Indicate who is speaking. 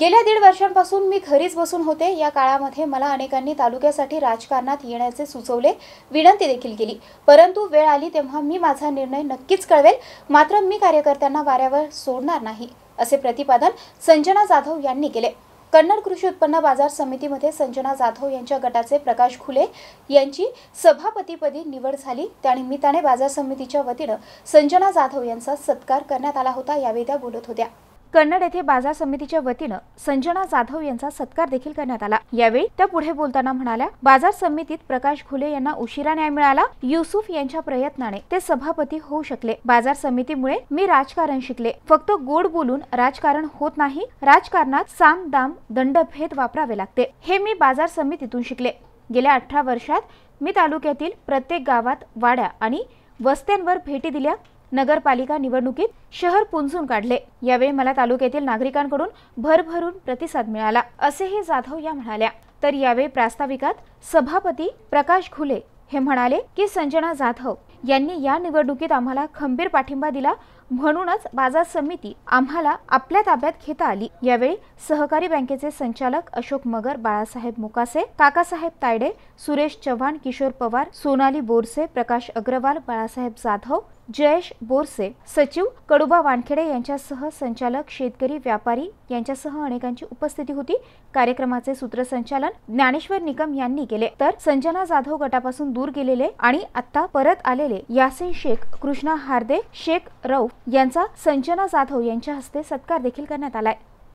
Speaker 1: गेल्या दीड वर्षांपासून मी घरीच बसून होते या काळामध्ये मला अनेकांनी तालुक्यासाठी राजकारणात येण्याचे सुचवले विनंती देखील केली परंतु वेळ आली तेव्हा मी माझा निर्णय नक्कीच कळवेल मात्र मी कार्यकर्त्यांना वाऱ्यावर सोडणार नाही असे प्रतिपादन संजना जाधव यांनी केले कन्नड कृषी उत्पन्न बाजार समितीमध्ये संजना जाधव यांच्या गटाचे प्रकाश खुले यांची सभापतीपदी निवड झाली त्यानिमित्ताने बाजार समितीच्या वतीनं संजना जाधव यांचा सत्कार करण्यात आला होता यावेळी त्या बोलत होत्या कन्नड येथे बाजार समितीच्या वतीनं संजना जाधव यांचा सत्कार देखील करण्यात आला यावेळी त्या पुढे बोलताना म्हणाल्या बाजार समितीत प्रकाश घुले यांना उशिरा न्याय मिळाला युसुफ यांच्या प्रयत्नाने ते सभापती होऊ शकले बाजार समितीमुळे मी राजकारण शिकले फक्त गोड बोलून राजकारण होत नाही राजकारणात साम दाम दंडभेद वापरावे लागते हे मी बाजार समितीतून शिकले गेल्या अठरा वर्षात मी तालुक्यातील प्रत्येक गावात वाड्या आणि वस्त्यांवर भेटी दिल्या नगरपालिका निवडणुकीत शहर पुंजून काढले यावेळी मला तालुक्यातील नागरिकांकडून भरभरून प्रतिसाद मिळाला असेही जाधव या म्हणाल्या तर यावेळी प्रास्ताविकात सभापती प्रकाश खुले, हे म्हणाले की संजना जाधव यांनी या निवडणुकीत आम्हाला खंबीर पाठिंबा दिला म्हणूनच बाजार समिती आम्हाला आपल्या ताब्यात घेता आली यावेळी सहकारी बँकेचे संचालक अशोक मगर बाळासाहेब मुकासे काकासाहेब तायडे सुरेश चव्हाण किशोर पवार सोनाली बोरसे प्रकाश अग्रवाल बाळासाहेब जाधव जयेश बोरसे सचिव कडुबा वानखेडे यांच्यासह संचालक शेतकरी व्यापारी यांच्यासह अनेकांची उपस्थिती होती कार्यक्रमाचे सूत्रसंचालन ज्ञानेश्वर निकम यांनी केले तर संजना जाधव गटापासून दूर गेलेले आणि आता परत आलेले यासेन शेख कृष्णा हार्दे शेख रौफ यांचा संजना जाधव यांच्या हस्ते सत्कार देखील करण्यात आलाय